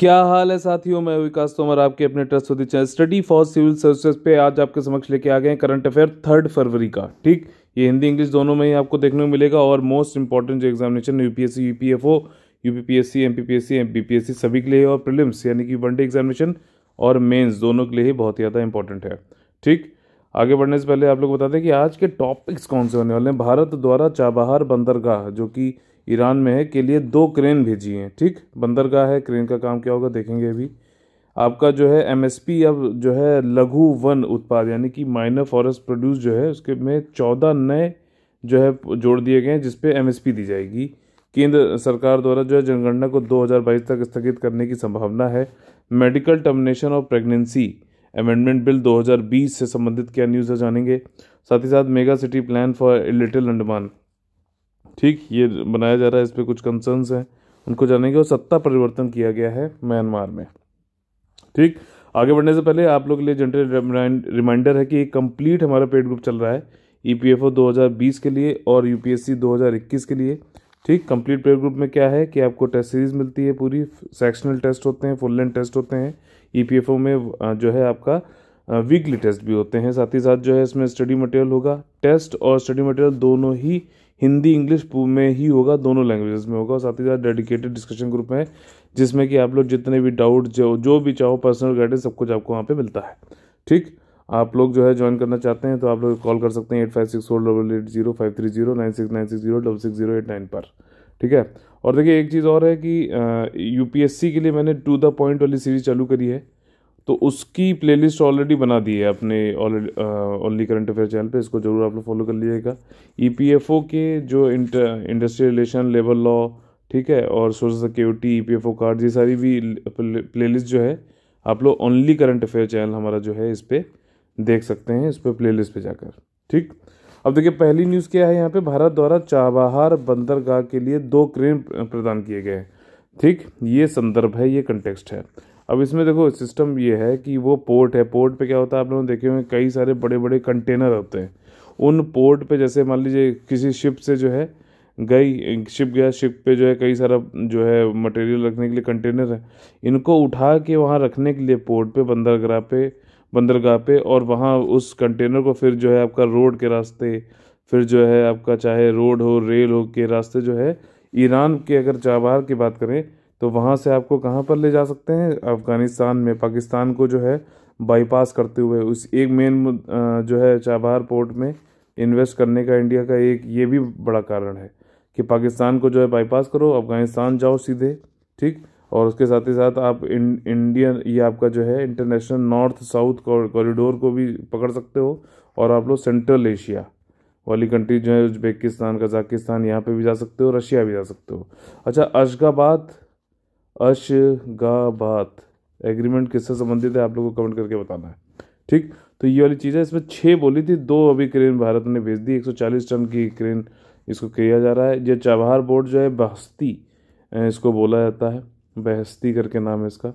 क्या हाल है साथियों मैं विकास तोमर आपके अपने ट्रस्ट होती channel study for civil services पे आज आपके समक्ष लेके आ गए हैं करंट अफेयर थर्ड फरवरी का ठीक ये हिंदी इंग्लिश दोनों में ही आपको देखने को मिलेगा और मोस्ट इंपॉर्टेंट जो examination UPSC UPFO UPPSC MPPSC MPPSC सभी के लिए और प्रिलिम्स यानी कि वनडे एग्जामिनेशन और मेन्स दोनों के लिए ही बहुत ज़्यादा इंपॉर्टेंट है ठीक आगे बढ़ने से पहले आप लोग बता दें कि आज के टॉपिक्स कौन से होने वाले हैं भारत द्वारा चाबहार बंदरगाह जो कि ईरान में है के लिए दो क्रेन भेजी हैं ठीक बंदरगाह है क्रेन का काम क्या होगा देखेंगे अभी आपका जो है एम एस पी अब जो है लघु वन उत्पाद यानी कि माइनर फॉरेस्ट प्रोड्यूस जो है उसके में चौदह नए जो है जोड़ दिए गए हैं जिसपे एम एस पी दी जाएगी केंद्र सरकार द्वारा जो है जनगणना को 2022 तक स्थगित करने की संभावना है medical termination of pregnancy amendment bill 2020 से संबंधित क्या न्यूज़ है जानेंगे साथ ही साथ mega city plan for Little Andaman ठीक ये बनाया जा रहा है इस पर कुछ कंसर्न्स हैं उनको जानेंगे और सत्ता परिवर्तन किया गया है म्यांमार में ठीक आगे बढ़ने से पहले आप लोग के लिए जनरल रिमाइंडर है कि एक कंप्लीट हमारा पेड ग्रुप चल रहा है ई पी एफ ओ दो हज़ार बीस के लिए और यू पी एस सी दो हज़ार इक्कीस के लिए ठीक कंप्लीट पेड ग्रुप में क्या है कि आपको टेस्ट सीरीज मिलती है पूरी सेक्शनल टेस्ट होते हैं फुल लेंथ टेस्ट होते हैं ई पी एफ ओ में जो है आपका वीकली टेस्ट भी होते हैं साथ ही साथ जो है इसमें स्टडी मटेरियल होगा टेस्ट और स्टडी मटेरियल दोनों ही हिंदी इंग्लिश में ही होगा दोनों लैंग्वेजेस में होगा और साथ ही साथ डेडिकेटेड डिस्कशन ग्रुप है जिसमें कि आप लोग जितने भी डाउट जो जो भी चाहो पर्सनल गाइडेंस सब कुछ आपको वहाँ पे मिलता है ठीक आप लोग जो है ज्वाइन करना चाहते हैं तो आप लोग कॉल कर सकते हैं eight five six four double eight zero five three zero nine six nine six zero double six zero eight nine पर ठीक है और देखिए एक चीज़ और है कि यूपीएससी के लिए मैंने टू द पॉइंट वाली सीरीज चालू करी है तो उसकी प्लेलिस्ट ऑलरेडी बना दी है अपने ओनली करंट अफेयर चैनल पे इसको ज़रूर आप लोग फॉलो कर लीजिएगा ईपीएफओ e के जो इंडस्ट्रियल रिलेशन लेबर लॉ ठीक है और सोशल सिक्योरिटी ईपीएफओ कार्ड ये सारी भी प्लेलिस्ट जो है आप लोग ओनली करंट अफेयर चैनल हमारा जो है इस पर देख सकते हैं इस पर प्ले लिस्ट पर जाकर ठीक अब देखिए पहली न्यूज़ क्या है यहाँ पे भारत द्वारा चाबहार बंदरगाह के लिए दो क्रेन प्रदान किए गए हैं ठीक ये संदर्भ है ये कंटेक्स्ट है अब इसमें देखो सिस्टम ये है कि वो पोर्ट है पोर्ट पे क्या होता है आप लोगों ने देखे हुए कई सारे बड़े बड़े कंटेनर होते हैं उन पोर्ट पे जैसे मान लीजिए किसी शिप से जो है गई शिप गया शिप पे जो है कई सारा जो है मटेरियल रखने के लिए कंटेनर है इनको उठा के वहाँ रखने के लिए पोर्ट पे बंदरगाह पे बंदरगाह पे और वहाँ उस कंटेनर को फिर जो है आपका रोड के रास्ते फिर जो है आपका चाहे रोड हो रेल हो के रास्ते जो है ईरान के अगर चाबहार की बात करें तो वहाँ से आपको कहाँ पर ले जा सकते हैं अफ़गानिस्तान में पाकिस्तान को जो है बाईपास करते हुए उस एक मेन जो है चाबहार पोर्ट में इन्वेस्ट करने का इंडिया का एक ये भी बड़ा कारण है कि पाकिस्तान को जो है बाईपास करो अफ़गानिस्तान जाओ सीधे ठीक और उसके साथ ही साथ आप इं, इंडियन ये आपका जो है इंटरनेशनल नॉर्थ साउथ कॉरिडोर को भी पकड़ सकते हो और आप लोग सेंट्रल एशिया वाली कंट्री जो है उज्बेकिस्तान कजाकिस्तान यहाँ पे भी जा सकते हो रशिया भी जा सकते हो अच्छा अशगाबाद अशगाबात एग्रीमेंट किससे संबंधित है आप लोगों को कमेंट करके बताना है ठीक तो ये वाली चीज़ है इसमें छः बोली थी दो अभी क्रेन भारत ने भेज दी एक टन की क्रेन इसको किया जा रहा है ये चाबहार बोर्ड जो है बहस्ती इसको बोला जाता है बहस्ती करके नाम है इसका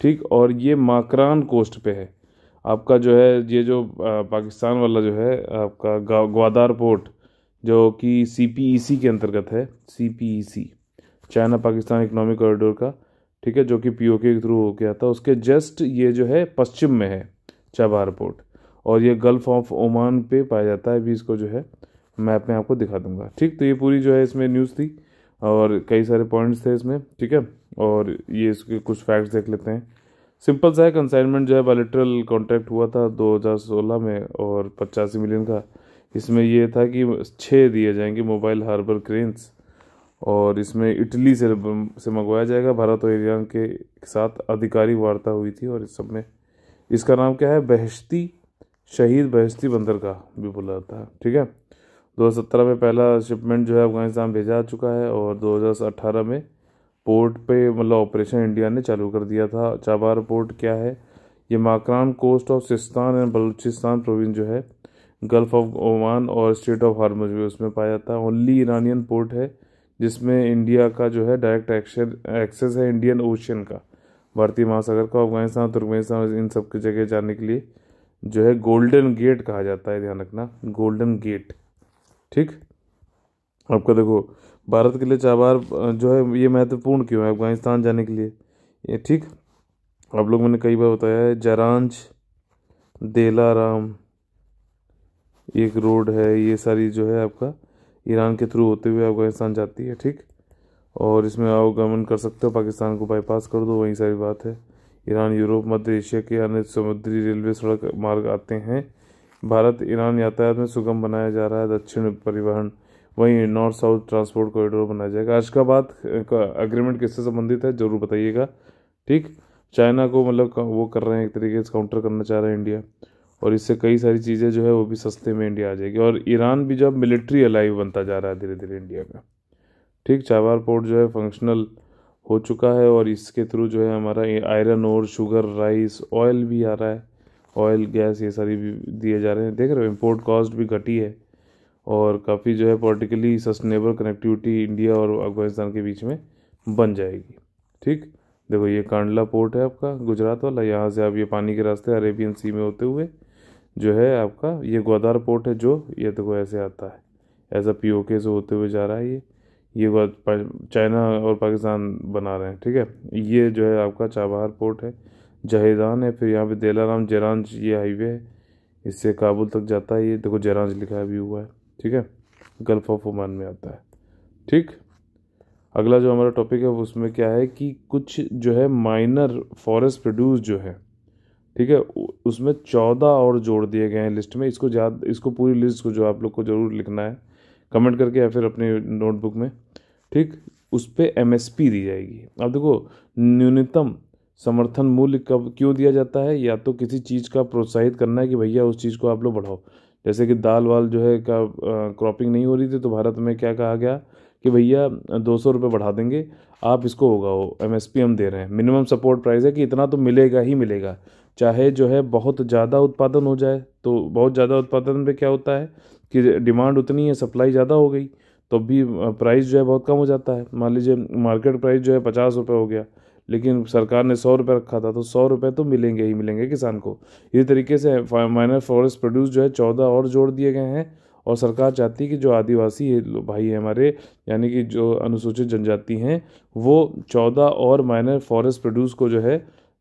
ठीक और ये माकरान कोस्ट पे है आपका जो है ये जो पाकिस्तान वाला जो है आपका ग्वादार पोर्ट जो कि सी e के अंतर्गत है C China Pakistan economic corridor का ठीक है जो कि पी के थ्रू हो गया था उसके जस्ट ये जो है पश्चिम में है चाबार पोर्ट और ये गल्फ ऑफ ओमान पे पाया जाता है अभी इसको जो है मैप में आपको दिखा दूंगा ठीक तो ये पूरी जो है इसमें न्यूज़ थी और कई सारे पॉइंट्स थे इसमें ठीक है और ये इसके कुछ फैक्ट्स देख लेते हैं सिंपल सा है कंसाइनमेंट जो है बायोलिट्रल कॉन्ट्रैक्ट हुआ था 2016 में और पचासी मिलियन का इसमें यह था कि छः दिए जाएंगे मोबाइल हार्बर क्रेन्स और इसमें इटली से से मंगवाया जाएगा भारत और ईरान के साथ आधिकारिक वार्ता हुई थी और इस सब में इसका नाम क्या है बहश्ती शहीद बहश्ती बंदरगाह भी बोला जाता है ठीक है 2017 में पहला शिपमेंट जो है अफगानिस्तान भेजा चुका है और 2018 में पोर्ट पे मतलब ऑपरेशन इंडिया ने चालू कर दिया था चाबार पोर्ट क्या है ये Makran coast of Sistan and Balochistan province जो है गल्फ ऑफ ओमान और स्टेट ऑफ हारमोज उसमें पाया जाता है ओनली ईरानियन पोर्ट है जिसमें इंडिया का जो है डायरेक्ट एक्सेस है इंडियन ओशन का भारतीय महासागर को अफगानिस्तान तुर्कमेनिस्तान इन सब की जगह जाने के लिए जो है गोल्डन गेट कहा जाता है ध्यान रखना गोल्डन गेट ठीक आपका देखो भारत के लिए चाबार जो है ये महत्वपूर्ण क्यों है अफगानिस्तान जाने के लिए ये ठीक आप लोग मैंने कई बार बताया है जरांज देलाराम एक रोड है ये सारी जो है आपका ईरान के थ्रू होते हुए अफगानिस्तान जाती है ठीक और इसमें आवागमन कर सकते हो पाकिस्तान को बाईपास कर दो वही सारी बात है ईरान यूरोप मध्य एशिया के अन्य समुद्री रेलवे सड़क मार्ग आते हैं भारत ईरान यातायात में सुगम बनाया जा रहा है दक्षिण परिवहन वहीं नॉर्थ साउथ ट्रांसपोर्ट कॉरिडोर बनाया जाएगा आज का बात अग्रीमेंट किससे संबंधित है जरूर बताइएगा ठीक चाइना को मतलब वो कर रहे हैं एक तरीके से काउंटर करना चाह रहे हैं इंडिया और इससे कई सारी चीज़ें जो है वो भी सस्ते में इंडिया आ जाएगी और ईरान भी जो मिलिट्री अलाइव बनता जा रहा है धीरे धीरे इंडिया का ठीक चाबार पोर्ट जो है फंक्शनल हो चुका है और इसके थ्रू जो है हमारा आयरन और शुगर राइस ऑयल भी आ रहा है ऑयल गैस ये सारी भी दिए जा रहे हैं देख रहे हो इम्पोर्ट कॉस्ट भी घटी है और काफ़ी जो है पॉलिटिकली सस्टेनेबल कनेक्टिविटी इंडिया और अफगानिस्तान के बीच में बन जाएगी ठीक देखो ये कांडला पोर्ट है आपका गुजरात वाला यहाँ से आप ये पानी के रास्ते अरेबियन सी में होते हुए जो है आपका ये ग्वादार पोर्ट है जो ये देखो ऐसे आता है ऐसा पी के से होते हुए जा रहा है ये ये चाइना और पाकिस्तान बना रहे हैं ठीक है ये जो है आपका चाबहार पोर्ट है जहेदान है फिर यहाँ पे देलाराम जरांज ये हाईवे है इससे काबुल तक जाता है ये देखो जेरांज लिखा भी हुआ है ठीक है गल्फ ऑफ ओमान में आता है ठीक अगला जो हमारा टॉपिक है उसमें क्या है कि कुछ जो है माइनर फॉरेस्ट प्रोड्यूस जो है ठीक है उसमें चौदह और जोड़ दिए गए हैं लिस्ट में इसको याद इसको पूरी लिस्ट को जो आप लोग को ज़रूर लिखना है कमेंट करके या फिर अपनी नोटबुक में ठीक उस पर एम दी जाएगी अब देखो न्यूनतम समर्थन मूल्य कब क्यों दिया जाता है या तो किसी चीज़ का प्रोत्साहित करना है कि भैया उस चीज़ को आप लोग बढ़ाओ जैसे कि दाल वाल जो है का क्रॉपिंग नहीं हो रही थी तो भारत में क्या कहा गया कि भैया दो सौ रुपये बढ़ा देंगे आप इसको होगा हो एम एस पी हम दे रहे हैं मिनिमम सपोर्ट प्राइस है कि इतना तो मिलेगा ही मिलेगा चाहे जो है बहुत ज़्यादा उत्पादन हो जाए तो बहुत ज़्यादा उत्पादन में क्या होता है कि डिमांड उतनी है सप्लाई ज़्यादा हो गई तो भी प्राइस जो है बहुत कम हो जाता है मान लीजिए मार्केट प्राइस जो है पचास रुपये हो गया लेकिन सरकार ने सौ रुपये रखा था तो सौ रुपये तो मिलेंगे ही मिलेंगे किसान को इसी तरीके से माइनर फॉरेस्ट प्रोड्यूस जो है चौदह और जोड़ दिए गए हैं और सरकार चाहती है कि जो आदिवासी भाई है हमारे यानी कि जो अनुसूचित जनजाति हैं वो चौदह और माइनर फॉरेस्ट प्रोड्यूस को जो है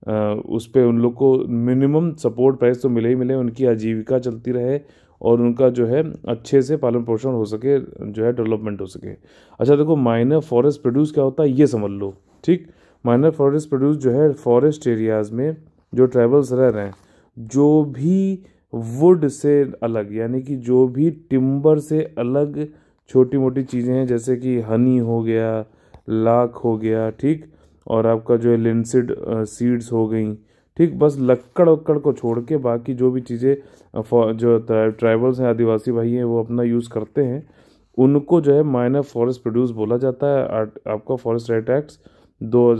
उस पर उन लोग को मिनिमम सपोर्ट प्राइस तो मिले ही मिले उनकी आजीविका चलती रहे और उनका जो है अच्छे से पालन पोषण हो सके जो है डेवलपमेंट हो सके अच्छा देखो माइनर फॉरेस्ट प्रोड्यूस क्या होता है ये समझ लो ठीक माइनर फॉरेस्ट प्रोड्यूस जो है फॉरेस्ट एरियाज़ में जो ट्राइबल्स रह रहे हैं जो भी वुड से अलग यानी कि जो भी टिम्बर से अलग छोटी मोटी चीज़ें हैं जैसे कि हनी हो गया लाख हो गया ठीक और आपका जो है लिनसिड सीड्स हो गई ठीक बस लक्कड़ वक्कड़ को छोड़ के बाकी जो भी चीज़ें जो ट्राइबल्स हैं आदिवासी भाई हैं वो अपना यूज़ करते हैं उनको जो है माइनर फॉरेस्ट प्रोड्यूस बोला जाता है आपका फॉरेस्ट राइट एक्ट दो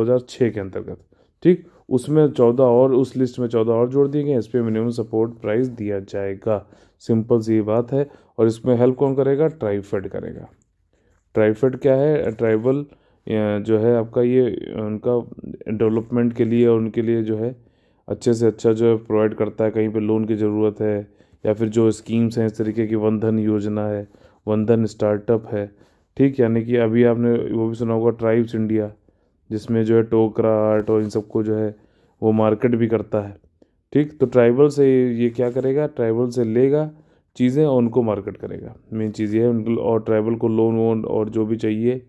हज़ार छः के अंतर्गत ठीक उसमें चौदह और उस लिस्ट में चौदह और जोड़ दिए गए इस पर मिनिमम सपोर्ट प्राइस दिया जाएगा सिंपल सी बात है और इसमें हेल्प कौन करेगा ट्राइफेड करेगा ट्राइफेड क्या है ट्राइबल जो है आपका ये उनका डेवलपमेंट के लिए और उनके लिए जो है अच्छे से अच्छा जो है प्रोवाइड करता है कहीं पे लोन की ज़रूरत है या फिर जो स्कीम्स हैं इस तरीके की वन धन योजना है वन धन स्टार्टअप है ठीक यानी कि अभी आपने वो भी सुना होगा ट्राइब्स इंडिया जिसमें जो है टोकरा आर्ट और इन सबको जो है वो मार्केट भी करता है ठीक तो ट्राइबल से ये क्या करेगा ट्राइबल से लेगा चीज़ें और उनको मार्केट करेगा मेन चीज़ ये है उनको और ट्राइबल को लोन वोन और जो भी चाहिए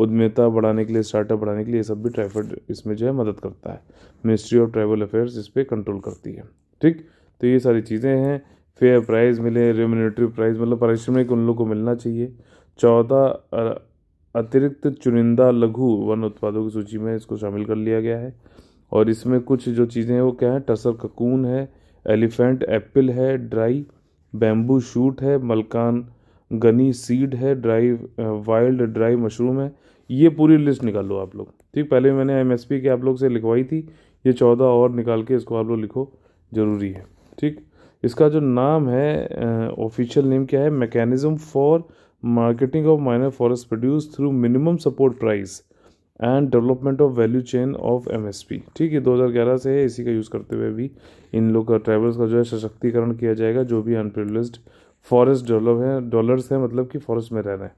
उद्यमिता बढ़ाने के लिए स्टार्टअप बढ़ाने के लिए ये सब भी ट्राइफेड इसमें जो है मदद करता है मिनिस्ट्री ऑफ ट्राइबल अफेयर्स इस पर कंट्रोल करती है ठीक तो ये सारी चीज़ें हैं फेयर प्राइज़ मिले रेम्यूनेटरी प्राइज़ मतलब पारिश्रमिक उन लोग को मिलना चाहिए चौदह अतिरिक्त चुनिंदा लघु वन उत्पादों की सूची में इसको शामिल कर लिया गया है और इसमें कुछ जो चीज़ें हैं वो क्या है टसर ककून है एलिफेंट एप्पल है ड्राई बैम्बू शूट है मलकान गनी सीड है ड्राई वाइल्ड ड्राई मशरूम है ये पूरी लिस्ट निकाल लो आप लोग ठीक पहले मैंने एम एस पी के आप लोग से लिखवाई थी ये चौदह और निकाल के इसको आप लोग लिखो ज़रूरी है ठीक इसका जो नाम है ऑफिशियल नेम क्या है mechanism for marketing of minor forest produce through minimum support price and development of value chain of P ठीक है 2011 से है इसी का यूज़ करते हुए भी इन लोग का ट्राइबल्स का जो है सशक्तिकरण किया जाएगा जो भी अनप्रिवलिस्ड फॉरेस्ट डेवलप है डॉलर्स हैं मतलब कि फॉरेस्ट में रह रहे हैं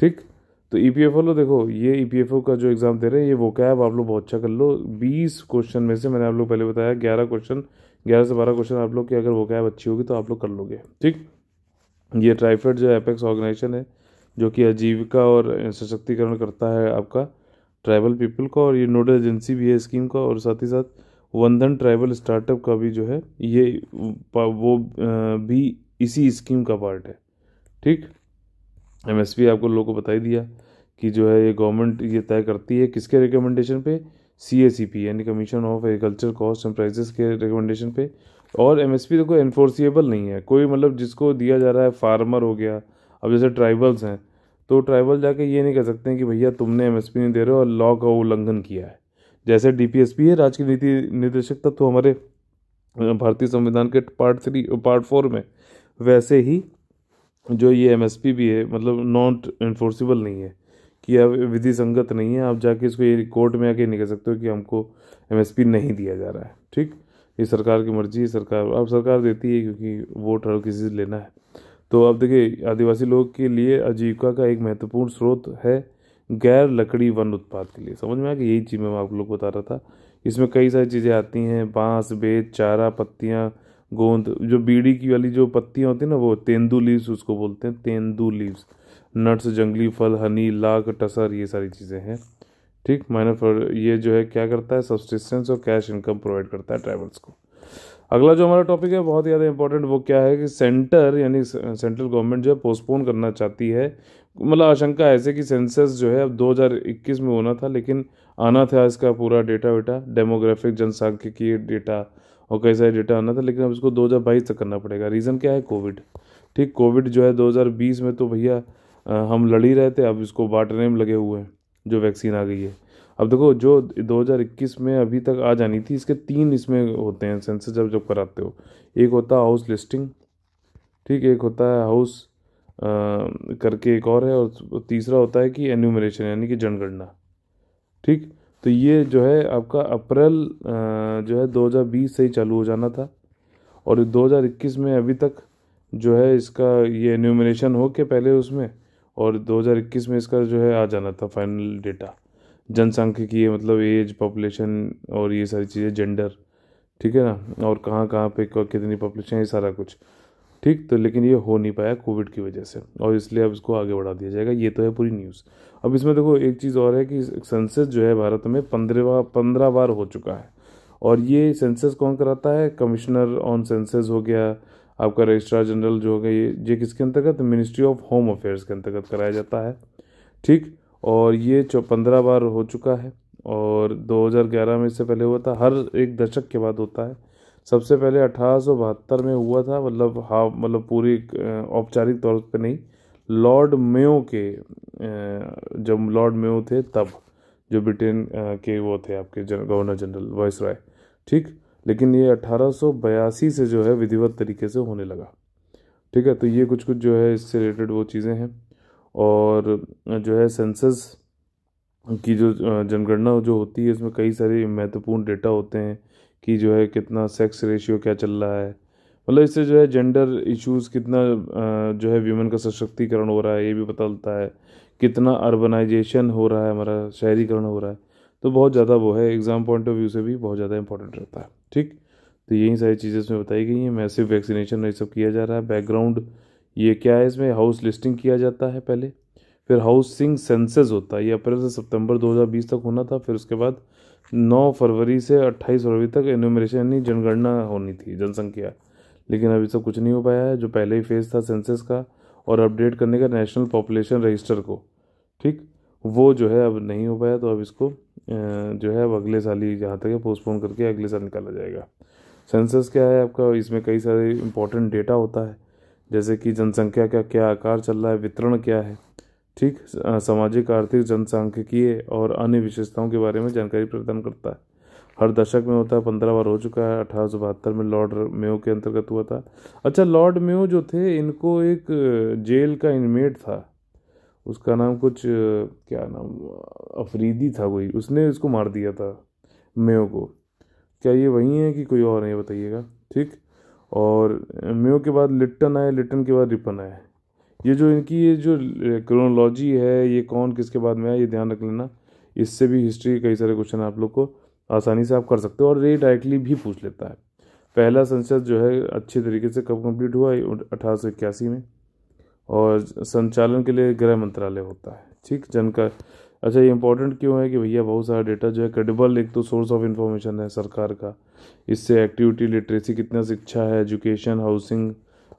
ठीक तो ई e लो देखो ये ई e का जो एग्ज़ाम दे रहे हैं ये वो कैब आप लोग बहुत अच्छा कर लो बीस क्वेश्चन में से मैंने आप लोग पहले बताया ग्यारह क्वेश्चन ग्यारह से बारह क्वेश्चन आप लोग की अगर वो कैब अच्छी होगी तो आप लोग कर लोगे ठीक ये ट्राइफेड जो एपेक्स ऑर्गेनाइजेशन है जो कि आजीविका और सशक्तिकरण करता है आपका ट्राइबल पीपल का और ये नोडल एजेंसी भी है स्कीम का और साथ ही साथ वंदन ट्राइबल स्टार्टअप का भी जो है ये वो भी इसी स्कीम का पार्ट है ठीक एमएसपी आपको लोगों को बता ही दिया कि जो है ये गवर्नमेंट ये तय करती है किसके रिकमेंडेशन पे सी ए सी पी यानी commission of agriculture cost and prices के रिकमेंडेशन पे और एम एस पी देखो एनफोर्सिएबल नहीं है कोई मतलब जिसको दिया जा रहा है फार्मर हो गया अब जैसे ट्राइबल्स हैं तो ट्राइबल जाके ये नहीं कह सकते हैं कि भैया तुमने एम एस पी नहीं दे रहे हो और लॉ का उल्लंघन किया है जैसे डी पी एस पी है राज्य की नीति निर्देशक तत्व हमारे भारतीय संविधान के पार्ट थ्री पार्ट फोर में वैसे ही जो ये एम एस पी भी है मतलब नॉट इन्फोर्सिबल नहीं है कि अब विधि संगत नहीं है आप जाके इसको ये कोर्ट में आके नहीं कह सकते हो कि हमको एम नहीं दिया जा रहा है ठीक ये सरकार की मर्जी है सरकार अब सरकार देती है क्योंकि वोट हर किसी से लेना है तो अब देखिए आदिवासी लोग के लिए आजीविका का एक महत्वपूर्ण स्रोत है गैर लकड़ी वन उत्पाद के लिए समझ में आया कि यही चीज़ मैं आप लोग को बता रहा था इसमें कई सारी चीज़ें आती हैं बांस बेत चारा पत्तियाँ गोंद जो बीड़ी की वाली जो पत्तियाँ होती हैं ना वो तेंदू लीव्स उसको बोलते हैं तेंदू लीव्स नट्स जंगली फल हनी लाख टसर ये सारी चीज़ें हैं ठीक माइनर ये जो है क्या करता है सब्सटिस्टेंस और कैश इनकम प्रोवाइड करता है ट्रैवल्स को अगला जो हमारा टॉपिक है बहुत ज़्यादा इंपॉर्टेंट वो क्या है कि सेंटर यानी सेंट्रल गवर्नमेंट जो है पोस्टपोन करना चाहती है मतलब आशंका ऐसे कि सेंसस जो है अब 2021 में होना था लेकिन आना था इसका पूरा डेटा वेटा डेमोग्राफिक जनसांख्यिकीय डेटा और कई सारे डेटा आना था लेकिन अब इसको दो तक करना पड़ेगा रीज़न क्या है कोविड ठीक कोविड जो है 2020 में तो भैया हम लड़ ही रहे थे अब इसको बांटने में लगे हुए हैं जो वैक्सीन आ गई है अब देखो जो 2021 में अभी तक आ जानी थी इसके तीन इसमें होते हैं सेंसस जब जब कराते हो एक होता हाउस लिस्टिंग ठीक एक होता है हाउस करके एक और है और तीसरा होता है कि एन्यूमरेशन यानी कि जनगणना ठीक तो ये जो है आपका अप्रैल जो है 2020 से ही चालू हो जाना था और 2021 में अभी तक जो है इसका ये एन्यूमरेशन हो के पहले उसमें और 2021 में इसका जो है आ जाना था फाइनल डेटा जनसंख्या की मतलब एज पॉपुलेशन और ये सारी चीज़ें जेंडर ठीक है ना और कहाँ कहाँ पे कितनी पॉपुलेशन है ये सारा कुछ ठीक तो लेकिन ये हो नहीं पाया कोविड की वजह से और इसलिए अब इसको आगे बढ़ा दिया जाएगा ये तो है पूरी न्यूज़ अब इसमें देखो एक चीज़ और है कि सेंसस जो है भारत में पंद्रहवा पंद्रह बार हो चुका है और ये सेंसस कौन कराता है कमिश्नर ऑन सेंसस हो गया आपका रजिस्ट्रार जनरल जो होगा ये ये किसके अंतर्गत मिनिस्ट्री ऑफ होम अफेयर्स के अंतर्गत कराया जाता है ठीक और ये चौ पंद्रह बार हो चुका है और 2011 में इससे पहले हुआ था हर एक दशक के बाद होता है सबसे पहले अठारह में हुआ था मतलब हा मतलब पूरी औपचारिक तौर पर नहीं लॉर्ड मेयो के जब लॉर्ड मेयो थे तब जो ब्रिटेन के वो थे आपके गवर्नर जनरल वॉइस राय ठीक लेकिन ये अठारह से जो है विधिवत तरीके से होने लगा ठीक है तो ये कुछ कुछ जो है इससे रिलेटेड वो चीज़ें हैं और जो है सेंसस की जो जनगणना जो होती है इसमें कई सारे महत्वपूर्ण डेटा होते हैं कि जो है कितना सेक्स रेशियो क्या चल रहा है मतलब इससे जो है जेंडर इश्यूज कितना जो है व्यूमेन का सशक्तिकरण हो रहा है ये भी पता चलता है कितना अर्बनाइजेशन हो रहा है हमारा शहरीकरण हो रहा है तो बहुत ज़्यादा वो है एग्ज़ाम पॉइंट ऑफ व्यू से भी बहुत ज़्यादा इंपॉर्टेंट रहता है ठीक तो यही सारी चीज़ें इसमें बताई गई हैं मैसिव वैक्सीनेशन ये सब किया जा रहा है बैकग्राउंड ये क्या है इसमें हाउस लिस्टिंग किया जाता है पहले फिर हाउसिंग सेंसेस होता है ये अप्रैल से सितंबर 2020 तक होना था फिर उसके बाद 9 फरवरी से 28 फरवरी तक एनुमरेशन यानी जनगणना होनी थी जनसंख्या लेकिन अभी सब कुछ नहीं हो पाया है जो पहले ही फेज़ था सेंसेस का और अपडेट करने का नेशनल पॉपुलेशन रजिस्टर को ठीक वो जो है अब नहीं हो पाया तो अब इसको जो है अब अगले साल ही जहाँ तक है पोस्टपोन करके अगले साल निकाला जाएगा सेंसस क्या है आपका इसमें कई सारे इंपॉर्टेंट डेटा होता है जैसे कि जनसंख्या का क्या आकार चल रहा है वितरण क्या है ठीक सामाजिक आर्थिक जनसंख्यकीय और अन्य विशेषताओं के बारे में जानकारी प्रदान करता है हर दशक में होता है पंद्रह बार हो चुका है अठारह सौ बहत्तर में लॉर्ड मेयो के अंतर्गत हुआ था अच्छा लॉर्ड मेयो जो थे इनको एक जेल का इनमेट था उसका नाम कुछ क्या नाम अफरीदी था कोई उसने इसको मार दिया था मेो को क्या ये वही है कि कोई और है बताइएगा ठीक और मेो के बाद लिट्टन आए लिट्टन के बाद रिपन आए ये जो इनकी ये जो क्रोनोलॉजी है ये कौन किसके बाद में आया ये ध्यान रख लेना इससे भी हिस्ट्री कई सारे क्वेश्चन आप लोग को आसानी से आप कर सकते हो और ये डायरेक्टली भी पूछ लेता है पहला संसद जो है अच्छे तरीके से कब कंप्लीट हुआ अठारह सौ इक्यासी में और संचालन के लिए गृह मंत्रालय होता है ठीक का अच्छा ये इंपॉर्टेंट क्यों है कि भैया बहुत सारा डेटा जो है क्रेडिबल एक तो सोर्स ऑफ इन्फॉर्मेशन है सरकार का इससे एक्टिविटी लिटरेसी कितना शिक्षा है education housing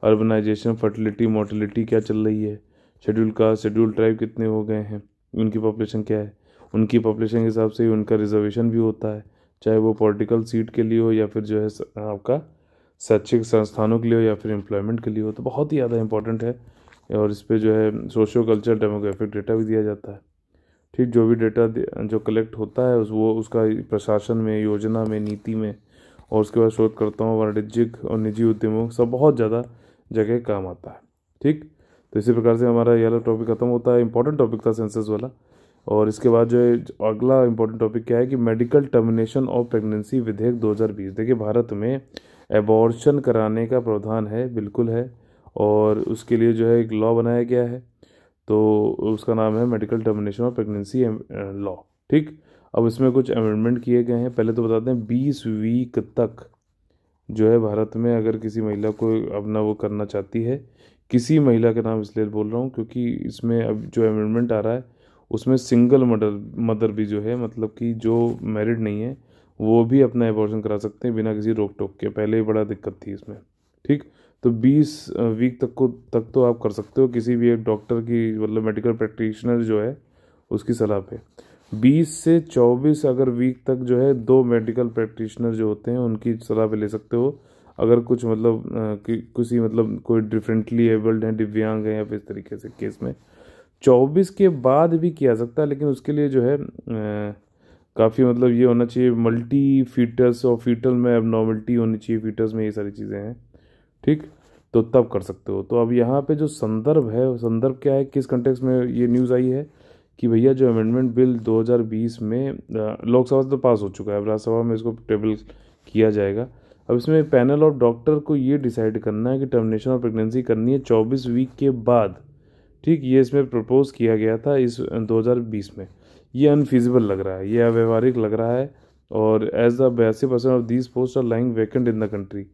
urbanisation fertility mortality क्या चल रही है शेड्यूल का शेड्यूल ट्राइब कितने हो गए हैं उनकी पॉपुलेशन क्या है उनकी पॉपुलेशन के हिसाब से उनका रिजर्वेशन भी होता है चाहे वो पॉलिटिकल सीट के लिए हो या फिर जो है आपका शैक्षिक संस्थानों के लिए हो या फिर एम्प्लॉयमेंट के लिए हो तो बहुत ही ज़्यादा इंपॉर्टेंट है और इस पर जो है सोशो कल्चर डेमोग्राफिक डेटा भी दिया जाता है ठीक जो भी डेटा जो कलेक्ट होता है उस वो उसका प्रशासन में योजना में नीति में और उसके बाद शोधकर्ताओं वाणिज्यिक और निजी उद्यमों सब बहुत ज़्यादा जगह काम आता है ठीक तो इसी प्रकार से हमारा ये टॉपिक ख़त्म होता है इंपॉर्टेंट टॉपिक था सेंसस वाला और इसके बाद जो है अगला इंपॉर्टेंट टॉपिक क्या है कि मेडिकल टर्मिनेशन ऑफ प्रेगनेंसी विधेयक 2020 देखिए भारत में एबॉर्शन कराने का प्रावधान है बिल्कुल है और उसके लिए जो है एक लॉ बनाया गया है तो उसका नाम है medical termination of pregnancy law ठीक अब इसमें कुछ अमेंडमेंट किए गए हैं पहले तो बताते हैं बीस वीक तक जो है भारत में अगर किसी महिला को अपना वो करना चाहती है किसी महिला के नाम इसलिए बोल रहा हूँ क्योंकि इसमें अब जो अमेंडमेंट आ रहा है उसमें सिंगल मदर मदर भी जो है मतलब कि जो मैरिड नहीं है वो भी अपना एबॉर्शन करा सकते हैं बिना किसी रोक टोक के पहले ही बड़ा दिक्कत थी इसमें ठीक तो 20 वीक तक को तक तो आप कर सकते हो किसी भी एक डॉक्टर की मतलब मेडिकल प्रैक्टिशनर जो है उसकी सलाह पे 20 से 24 अगर वीक तक जो है दो मेडिकल प्रैक्टिशनर जो होते हैं उनकी सलाह पे ले सकते हो अगर कुछ मतलब किसी मतलब कोई डिफरेंटली एबल्ड हैं दिव्यांग हैं या फिर इस तरीके से केस में 24 के बाद भी किया सकता है लेकिन उसके लिए जो है काफ़ी मतलब ये होना चाहिए मल्टी फीटस और फीटल में एबनॉर्मलिटी होनी चाहिए फीटस में ये सारी चीज़ें हैं ठीक तो तब कर सकते हो तो अब यहाँ पे जो संदर्भ है संदर्भ क्या है किस कंटेक्स में ये न्यूज़ आई है कि भैया जो अमेंडमेंट बिल 2020 में लोकसभा से तो पास हो चुका है अब राज्यसभा में इसको टेबल किया जाएगा अब इसमें पैनल ऑफ डॉक्टर को ये डिसाइड करना है कि टर्मिनेशन ऑफ प्रेगनेंसी करनी है 24 वीक के बाद ठीक ये इसमें प्रपोज किया गया था इस 2020 में ये अनफीजिबल लग रहा है ये अव्यवहारिक लग रहा है और एज द बयासी percent of these post are lying vacant in the country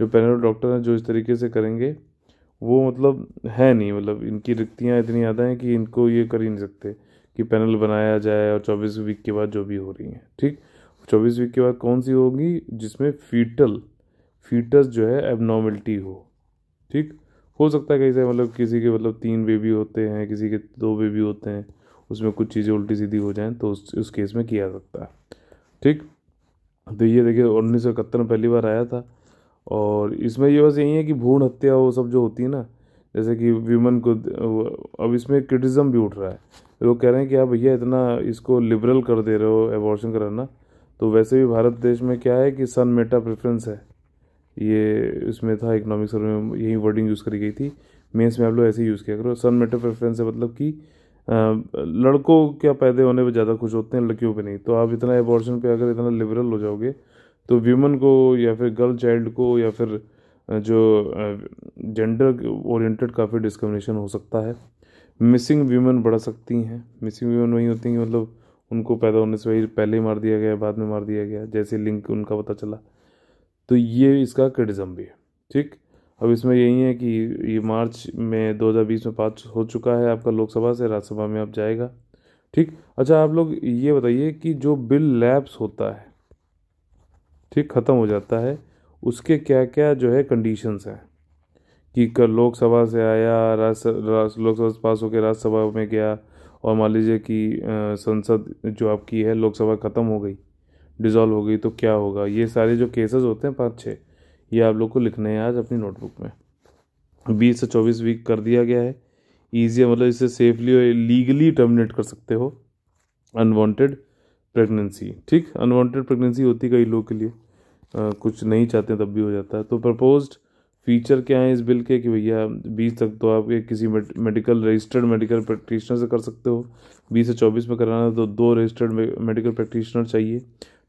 जो पैनल तो डॉक्टर हैं जो इस तरीके से करेंगे वो मतलब है नहीं मतलब इनकी रिक्तियाँ इतनी ज़्यादा हैं कि इनको ये कर ही नहीं सकते कि पैनल बनाया जाए और चौबीस वीक के बाद जो भी हो रही हैं ठीक चौबीस वीक के बाद कौन सी होगी जिसमें फीटल फीटस जो है एबनॉर्मलिटी हो ठीक हो सकता है कैसे मतलब किसी के मतलब तीन बेबी होते हैं किसी के दो बेबी होते हैं उसमें कुछ चीज़ें उल्टी सीधी हो जाएं तो उस उस केस में किया जा सकता है ठीक तो ये देखिए उन्नीस सौ इकहत्तर में पहली बार आया था और इसमें ये बस यही है कि भ्रूण हत्या वो सब जो होती है ना जैसे कि वीमन को अब इसमें क्रिटिज़म भी उठ रहा है लोग कह रहे हैं कि आप हाँ भैया इतना इसको लिबरल कर दे रहे हो एबॉर्शन कराना तो वैसे भी भारत देश में क्या है कि सन मेटा प्रेफरेंस है ये इसमें था इकोनॉमिक सर्वे में यही वर्डिंग यूज़ करी गई थी मेंस में आप लोग ऐसे यूज़ किया करो सन मेटा प्रेफरेंस है मतलब कि लड़कों क्या पैदा होने पर ज़्यादा खुश होते हैं लड़कियों पर नहीं तो आप इतना एबॉर्शन पर अगर इतना लिबरल हो जाओगे तो व्यूमन को या फिर गर्ल चाइल्ड को या फिर जो जेंडर ओरिएंटेड काफ़ी डिस्क्रिमिनेशन हो सकता है मिसिंग व्यूमन बढ़ सकती हैं मिसिंग व्यूमन वही होती हैं मतलब उनको पैदा होने से वही पहले ही मार दिया गया बाद में मार दिया गया जैसे लिंक उनका पता चला तो ये इसका क्रिटिज़म भी है ठीक अब इसमें यही है कि ये मार्च में 2020 में पास हो चुका है आपका लोकसभा से राज्यसभा में आप जाएगा ठीक अच्छा आप लोग ये बताइए कि जो बिल लैप्स होता है ठीक ख़त्म हो जाता है उसके क्या क्या जो है कंडीशंस हैं कि कल लोकसभा से आया राज्य लोकसभा से पास होकर राज्यसभा में गया और मान लीजिए कि संसद जो आपकी है लोकसभा ख़त्म हो गई डिज़ोल्व हो गई तो क्या होगा ये सारे जो केसेस होते हैं पाँच छः ये आप लोग को लिखने हैं आज अपनी नोटबुक में बीस से चौबीस वीक कर दिया गया है ईजी मतलब इसे सेफली और लीगली टर्मिनेट कर सकते हो अनवांटेड प्रेगनेंसी ठीक अनवांटेड प्रेगनेंसी होती कई लोग के लिए आ, कुछ नहीं चाहते तब भी हो जाता है तो प्रपोज फीचर क्या है इस बिल के कि भैया बीस तक तो आप किसी मेडिकल रजिस्टर्ड मेडिकल प्रैक्टिशनर से कर सकते हो बीस से चौबीस में कराना है तो दो रजिस्टर्ड मेडिकल प्रैक्टिशनर चाहिए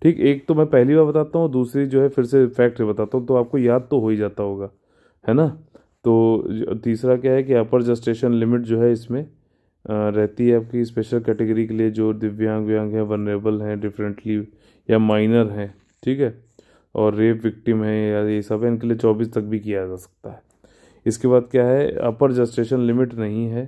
ठीक एक तो मैं पहली बार बताता हूँ दूसरी जो है फिर से फैक्ट बताता हूँ तो आपको याद तो हो ही जाता होगा है ना तो तीसरा क्या है कि अपर जस्टेशन लिमिट जो है इसमें रहती है आपकी स्पेशल कैटेगरी के लिए जो दिव्यांग व्यांग हैं वनरेबल हैं डिफरेंटली या माइनर हैं ठीक है और रेप विक्टिम है या ये सब इनके लिए चौबीस तक भी किया जा सकता है इसके बाद क्या है अपर जस्ट्रेशन लिमिट नहीं है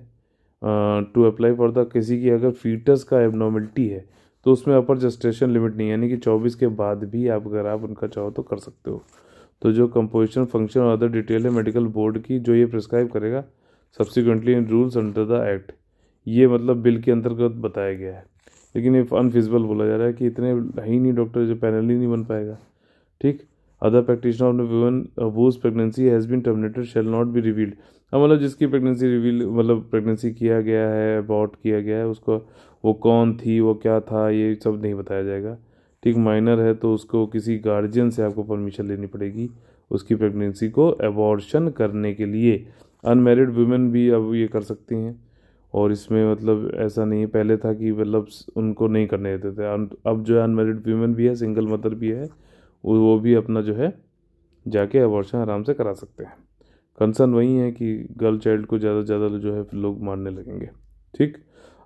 टू अप्लाई फॉर द किसी की अगर फीटस का एबनॉर्मलिटी है तो उसमें अपर जस्ट्रेशन लिमिट नहीं यानी कि चौबीस के बाद भी आप अगर आप उनका चाहो तो कर सकते हो तो जो कंपोजिशन फंक्शन और अदर डिटेल है मेडिकल बोर्ड की जो ये प्रिस्क्राइब करेगा subsequently in rules under the act ये मतलब बिल के अंतर्गत बताया गया है लेकिन ये अनफिजिबल बोला जा रहा है कि इतने ही नहीं डॉक्टर जो पैनल ही नहीं बन पाएगा ठीक other practitioner of women whose pregnancy has been terminated shall not be revealed हाँ मतलब जिसकी प्रेगनेंसी रिवील मतलब प्रेगनेंसी किया गया है अबॉट किया गया है उसको वो कौन थी वो क्या था ये सब नहीं बताया जाएगा ठीक माइनर है तो उसको किसी गार्जियन से आपको परमिशन लेनी पड़ेगी उसकी प्रेगनेंसी को एबॉर्शन करने के लिए अनमेरिड वुमेन भी अब ये कर सकती हैं और इसमें मतलब ऐसा नहीं है पहले था कि मतलब उनको नहीं करने देते थे अब जो है अनमेरिड वीमेन भी है सिंगल मदर भी है वो भी अपना जो है जाके अबॉर्शन आराम से करा सकते हैं कंसर्न वही है कि गर्ल चाइल्ड को ज़्यादा से ज़्यादा जो है लोग मारने लगेंगे ठीक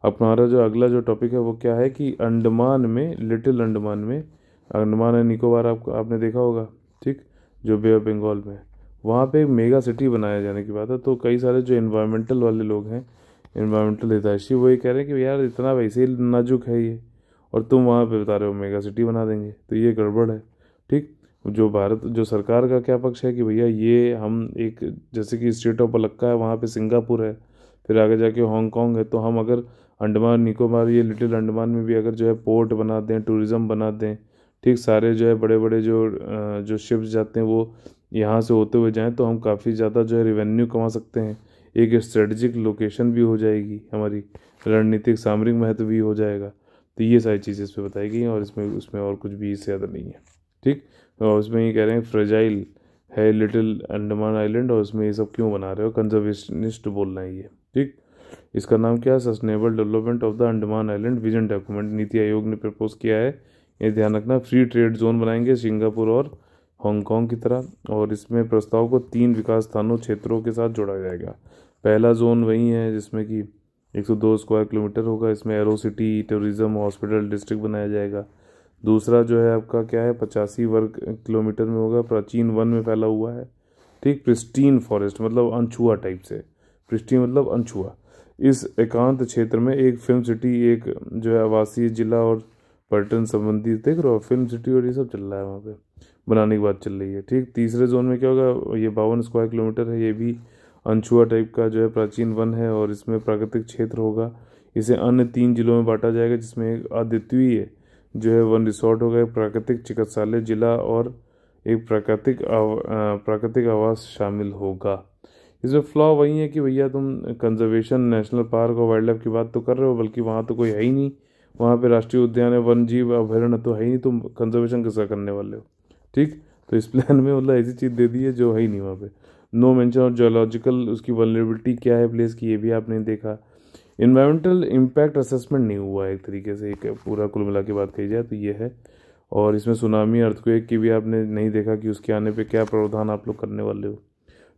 अब हमारा जो अगला जो टॉपिक है वो क्या है कि अंडमान में लिटिल अंडमान में अंडमान एंड निकोबार आप, आपने देखा होगा ठीक जो बे ऑफ बंगाल में वहाँ पे मेगा सिटी बनाया जाने की बात है तो कई सारे जो इन्वायरमेंटल वाले लोग हैं इन्वायरमेंटल हिताशी वही कह रहे हैं कि यार इतना वैसे ही नाजुक है ये और तुम वहाँ पे बता रहे हो मेगा सिटी बना देंगे तो ये गड़बड़ है ठीक जो भारत जो सरकार का क्या पक्ष है कि भैया ये हम एक जैसे कि स्टेट ऑफ अलक्का है वहाँ पे सिंगापुर है फिर आगे जाके हांगकॉन्ग है तो हम अगर अंडमान निकोबार ये लिटिल अंडमान में भी अगर जो है पोर्ट बना दें टूरिज़्म बना दें ठीक सारे जो है बड़े बड़े जो जो शिप्स जाते हैं वो यहाँ से होते हुए जाएँ तो हम काफ़ी ज़्यादा जो है रिवेन्यू कमा सकते हैं एक स्ट्रेटजिक लोकेशन भी हो जाएगी हमारी रणनीतिक सामरिक महत्व भी हो जाएगा तो ये सारी चीज़ें इस पर बताई गई हैं और इसमें उसमें और कुछ भी इससे ज़्यादा नहीं है ठीक और उसमें ये कह रहे हैं फ्रेजाइल है लिटिल अंडमान आइलैंड और उसमें ये सब क्यों बना रहे हो कंजर्वेशनिस्ट बोलना है ये ठीक इसका नाम क्या है sustainable development of the Andaman island vision document NITI Aayog ने प्रपोज किया है ये ध्यान रखना फ्री ट्रेड जोन बनाएंगे सिंगापुर और हांगकॉन्ग की तरह और इसमें प्रस्ताव को तीन विकास स्थानों क्षेत्रों के साथ जोड़ा जाएगा पहला जोन वही है जिसमें कि एक सौ दो स्क्वायर किलोमीटर होगा इसमें aero city tourism hospital district बनाया जाएगा दूसरा जो है आपका क्या है पचासी वर्ग किलोमीटर में होगा प्राचीन वन में फैला हुआ है ठीक प्रिस्टीन फॉरेस्ट मतलब अनछुआ टाइप से प्रिस्टीन मतलब अनछुआ इस एकांत क्षेत्र में एक फिल्म सिटी एक जो है आवासीय जिला और पर्यटन संबंधी देख रहे हो फिल्म सिटी और ये सब चल रहा है वहाँ पे बनाने की बात चल रही है ठीक तीसरे जोन में क्या होगा ये बावन स्क्वायर किलोमीटर है ये भी अनछुआ टाइप का जो है प्राचीन वन है और इसमें प्राकृतिक क्षेत्र होगा इसे अन्य तीन जिलों में बांटा जाएगा जिसमें एक अद्वितीय जो है वन रिसोर्ट होगा एक प्राकृतिक चिकित्सालय जिला और एक प्राकृतिक प्राकृतिक आवास शामिल होगा इसमें फ्लॉ वही है कि भैया तुम कंजर्वेशन नेशनल पार्क और वाइल्ड लाइफ की बात तो कर रहे हो बल्कि वहाँ तो कोई है ही नहीं वहाँ पर राष्ट्रीय उद्यान है वन जीव अभ्यारण्य तो है ही नहीं तुम कंजर्वेशन कैसा करने वाले हो ठीक तो इस प्लान में मतलब ऐसी चीज़ दे दी है जो है ही नहीं वहाँ पे नो मेंशन और जोलॉजिकल उसकी वनरेबिलिटी क्या है प्लेस की ये भी आपने देखा इन्वायरमेंटल इम्पैक्ट असेसमेंट नहीं हुआ एक तरीके से एक पूरा कुल मिला के बात कही जाए तो ये है और इसमें सुनामी अर्थक्वेक की भी आपने नहीं देखा कि उसके आने पे क्या प्रावधान आप लोग करने वाले हो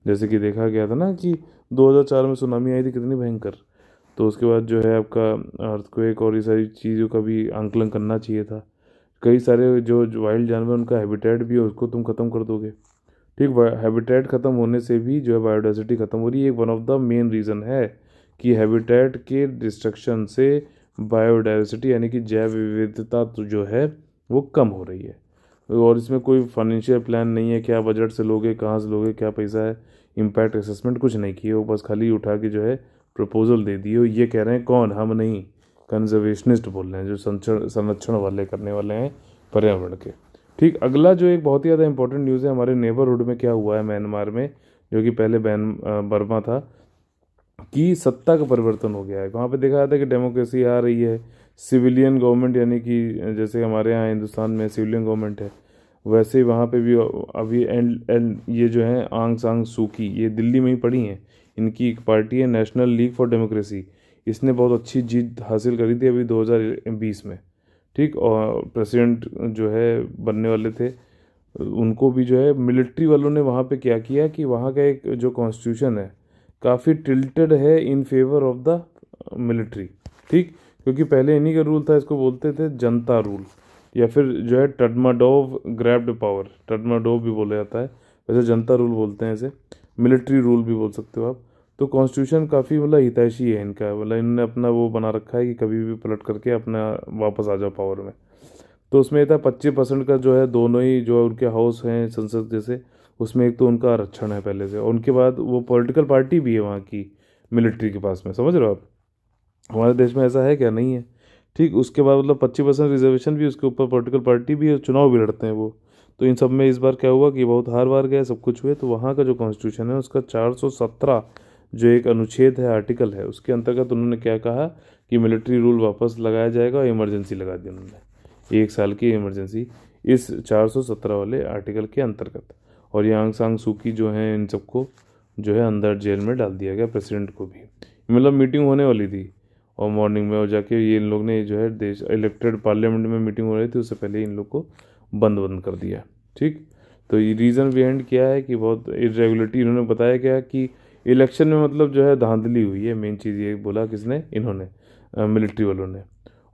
जैसे कि देखा गया था ना कि 2004 में सुनामी आई थी कितनी भयंकर तो उसके बाद जो है आपका अर्थक्वेक और ये सारी चीज़ों का भी आंकलन करना चाहिए था कई सारे जो, जो वाइल्ड जानवर उनका हैबिटेट भी है उसको तुम ख़त्म कर दोगे ठीक हैबिटेट ख़त्म होने से भी जो है बायोडाइवर्सिटी ख़त्म हो रही है one of the main reason है कि हैबिटेट के डिस्ट्रक्शन से बायोडाइवर्सिटी यानी कि जैव विविधता तो जो है वो कम हो रही है और इसमें कोई फाइनेंशियल प्लान नहीं है क्या बजट से लोगे कहाँ से लोगे क्या पैसा है इम्पैक्ट असेसमेंट कुछ नहीं किए वो बस खाली उठा के जो है प्रपोजल दे दिए ये कह रहे हैं कौन हम नहीं कंजर्वेशनिस्ट बोल रहे हैं जो संरक्षण वाले करने वाले हैं पर्यावरण के ठीक अगला जो एक बहुत ही ज़्यादा इंपॉर्टेंट न्यूज़ है हमारे नेबरहुड में क्या हुआ है म्यांमार में जो कि पहले बैन बर्मा था कि सत्ता का परिवर्तन हो गया है वहाँ पे देखा जाता है कि डेमोक्रेसी आ रही है सिविलियन गवर्नमेंट यानी कि जैसे हमारे यहाँ हिंदुस्तान में सिविलियन गवर्नमेंट है वैसे ही वहाँ पर भी अभी एंड एंड ये जो है आंग सांग सूकी ये दिल्ली में ही पड़ी हैं इनकी एक पार्टी है नेशनल लीग फॉर डेमोक्रेसी इसने बहुत अच्छी जीत हासिल करी थी अभी 2020 में ठीक और प्रेसिडेंट जो है बनने वाले थे उनको भी जो है मिलिट्री वालों ने वहाँ पे क्या किया कि वहाँ का एक जो कॉन्स्टिट्यूशन है काफ़ी टिल्टेड है in favour of the military ठीक क्योंकि पहले इन्हीं का रूल था इसको बोलते थे जनता रूल या फिर जो है टडमाडोव ग्रैब्ड पावर टडमाडोव भी बोला जाता है वैसे जनता रूल बोलते हैं इसे मिलिट्री रूल भी बोल सकते हो आप तो कॉन्स्टिट्यूशन काफ़ी मतलब हितैषी है इनका मतलब इन्होंने अपना वो बना रखा है कि कभी भी पलट करके अपना वापस आ जाओ पावर में तो उसमें था पच्चीस परसेंट का जो है दोनों ही जो है उनके हाउस हैं संसद जैसे उसमें एक तो उनका आरक्षण है पहले से और उनके बाद वो पॉलिटिकल पार्टी भी है वहाँ की मिलिट्री के पास में समझ रहे हो आप हमारे देश में ऐसा है क्या नहीं है ठीक उसके बाद मतलब पच्चीस परसेंट रिजर्वेशन भी उसके ऊपर पॉलिटिकल पार्टी भी है चुनाव भी लड़ते हैं वो तो इन सब में इस बार क्या हुआ कि बहुत हार बार गया सब कुछ हुए तो वहाँ का जो कॉन्स्टिट्यूशन है उसका चार सौ सत्रह जो एक अनुच्छेद है आर्टिकल है उसके अंतर्गत उन्होंने क्या कहा कि मिलिट्री रूल वापस लगाया जाएगा और इमरजेंसी लगा दी उन्होंने एक साल की इमरजेंसी इस चार वाले आर्टिकल के अंतर्गत और ये आंग सांग सूकी जो हैं इन सबको जो है अंदर जेल में डाल दिया गया प्रेसिडेंट को भी मतलब मीटिंग होने वाली थी और मॉर्निंग में और जाके ये इन लोग ने जो है देश इलेक्टेड पार्लियामेंट में मीटिंग हो रही थी उससे पहले इन लोग को बंद बंद कर दिया ठीक तो ये रीज़न बिहेंड क्या है कि बहुत इरेगुलरिटी इन्होंने बताया गया कि इलेक्शन में मतलब जो है धांधली हुई है मेन चीज़ ये बोला किसने इन्होंने मिलिट्री वालों ने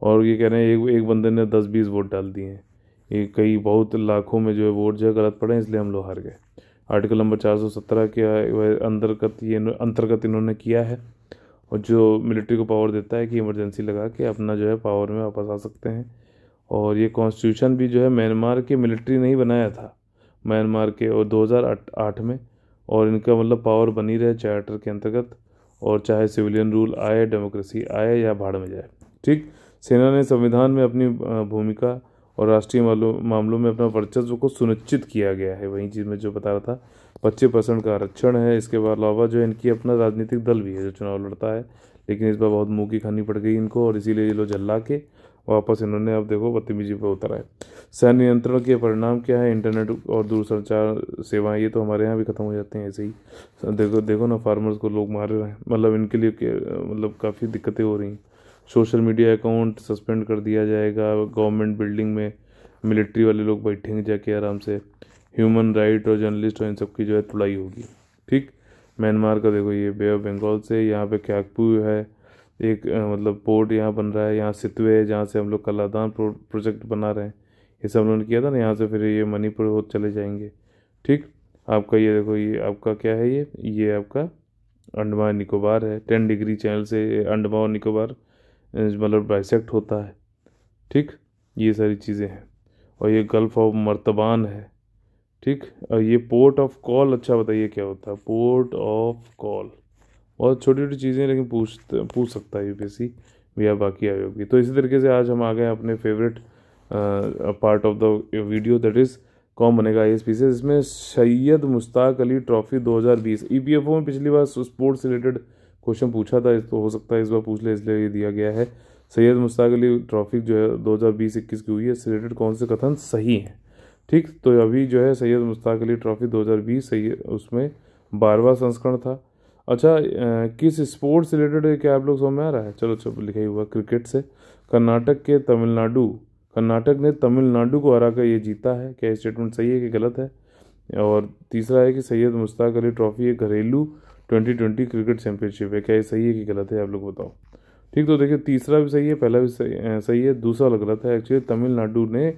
और ये कह रहे हैं एक एक बंदे ने दस बीस वोट डाल दिए हैं ये कई बहुत लाखों में जो है वोट जो है गलत पड़े हैं इसलिए हम लोग हार गए आर्टिकल नंबर चार सौ सत्रह के अंतर्गत ये अंतर्गत इन्होंने किया है और जो मिलिट्री को पावर देता है कि इमरजेंसी लगा के अपना जो है पावर में वापस आ सकते हैं और ये कॉन्स्टिट्यूशन भी जो है म्यांमार के मिलिट्री ने ही बनाया था म्यांमार के और दो में और इनका मतलब पावर बनी रहे चार्टर के अंतर्गत और चाहे सिविलियन रूल आए डेमोक्रेसी आए या भाड़ में जाए ठीक सेना ने संविधान में अपनी भूमिका और राष्ट्रीय मामलों में अपना वर्चस्व को सुनिश्चित किया गया है वही चीज़ में जो बता रहा था पच्चीस परसेंट का आरक्षण है इसके अलावा जो इनकी अपना राजनीतिक दल भी है जो चुनाव लड़ता है लेकिन इस बार बहुत मुँह की खानी पड़ गई इनको और इसीलिए ये लोग झल्ला के वापस इन्होंने अब देखो बदतमीजी पर उतरा है सैन्य नियंत्रण के परिणाम क्या है इंटरनेट और दूरसंचार सेवाएं ये तो हमारे यहाँ भी ख़त्म हो जाते हैं ऐसे ही देखो देखो ना फार्मर्स को लोग मार रहे हैं मतलब इनके लिए मतलब काफ़ी दिक्कतें हो रही हैं सोशल मीडिया अकाउंट सस्पेंड कर दिया जाएगा गवर्नमेंट बिल्डिंग में मिलिट्री वाले लोग बैठेंगे जाके आराम से ह्यूमन राइट और जर्नलिस्ट और इन सब की जो है तुड़ाई होगी ठीक म्यांमार का देखो ये बे ऑफ बंगाल से यहाँ पे क्याकपू है एक मतलब पोर्ट यहाँ बन रहा है यहाँ सितवे है जहाँ से हम लोग कलादान प्रो, प्रोजेक्ट बना रहे हैं ये सब उन्होंने किया था ना यहाँ से फिर ये मणिपुर हो चले जाएंगे ठीक आपका ये देखो ये आपका क्या है ये ये आपका अंडमान निकोबार है टेन डिग्री चैनल से अंडमान और निकोबार मतलब बाइसेक्ट होता है ठीक ये सारी चीज़ें हैं और ये गल्फ़ ऑफ मर्तबान है ठीक और ये पोर्ट ऑफ कॉल अच्छा बताइए क्या होता है पोर्ट ऑफ कॉल बहुत छोटी छोटी चीज़ें लेकिन पूछ पूछ सकता है यूपीएससी या बाकी आयोग भी तो इसी तरीके से आज हम आ गए अपने favourite part of the video that is कौन बनेगा आई एस पी से इसमें सैयद मुश्ताक अली ट्रॉफी 2020 ईपीएफओ में पिछली बार स्पोर्ट्स रिलेटेड क्वेश्चन पूछा था तो हो सकता है इस बार पूछ ले इसलिए ये दिया गया है सैयद मुश्ताक अली ट्रॉफी जो है दो हज़ार बीस इक्कीस की हुई है इससे रिलेटेड कौन से कथन सही हैं ठीक तो अभी जो है सैयद मुश्ताक अली ट्रॉफी 2020 सही उसमें बारहवा संस्करण था अच्छा किस स्पोर्ट्स रिलेटेड है क्या आप लोग समझ में आ रहा है चलो चलो लिखा ही हुआ क्रिकेट से कर्नाटक के तमिलनाडु कर्नाटक ने तमिलनाडु को हरा कर ये जीता है क्या स्टेटमेंट सही है कि गलत है और तीसरा है कि सैयद मुश्ताक अली ट्रॉफी एक घरेलू ट्वेंटी ट्वेंटी क्रिकेट चैंपियनशिप है क्या ये सही है कि गलत है आप लोग बताओ ठीक तो देखिए तीसरा भी सही है पहला भी सही सही है दूसरा लग गलत है एक्चुअली तमिलनाडु ने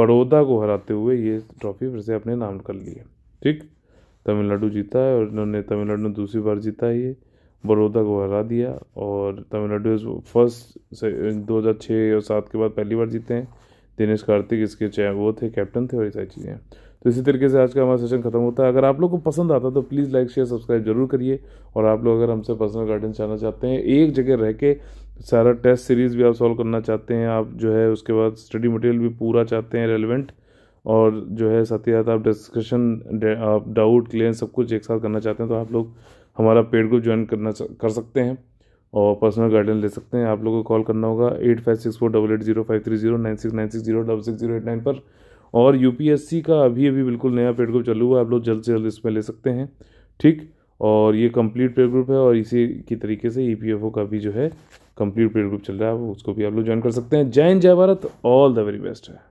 बड़ौदा को हराते हुए ये ट्रॉफी फिर से अपने नाम कर ली है ठीक तमिलनाडु जीता है और इन्होंने तमिलनाडु ने दूसरी बार जीता है ये बड़ौदा को हरा दिया और तमिलनाडु इस फर्स्ट से दो हज़ार छः और सात के बाद पहली बार जीते हैं दिनेश कार्तिक इसके चाहे वो थे कैप्टन थे और ये सारी चीज़ें तो इसी तरीके से आज का हमारा सेशन खत्म होता है अगर आप लोग को पसंद आता तो प्लीज़ लाइक शेयर सब्सक्राइब जरूर करिए और आप लोग अगर हमसे पर्सनल गाइडेंस चाहना चाहते हैं एक जगह रह के सारा टेस्ट सीरीज़ भी आप सॉल्व करना चाहते हैं आप जो है उसके बाद स्टडी मटेरियल भी पूरा चाहते हैं रेलिवेंट और जो है साथ ही साथ आप डिस्कशन आप डाउट क्लियर सब कुछ एक साथ करना चाहते हैं तो आप लोग हमारा पेड ग्रुप ज्वाइन करना कर सकते हैं और पर्सनल गाइडेंस ले सकते हैं आप लोगों को कॉल करना होगा eight five six four double eight zero five three zero nine six nine six zero double six zero eight nine पर और यूपीएससी का अभी अभी बिल्कुल नया पेड ग्रुप चालू हुआ है आप लोग जल्द से जल्द इसमें ले सकते हैं ठीक और ये कंप्लीट पेड ग्रुप है और इसी की तरीके से ई e का भी जो है कंप्लीट पेड ग्रुप चल रहा है उसको भी आप लोग ज्वाइन कर सकते हैं Jai Hind Jai Bharat all the very best है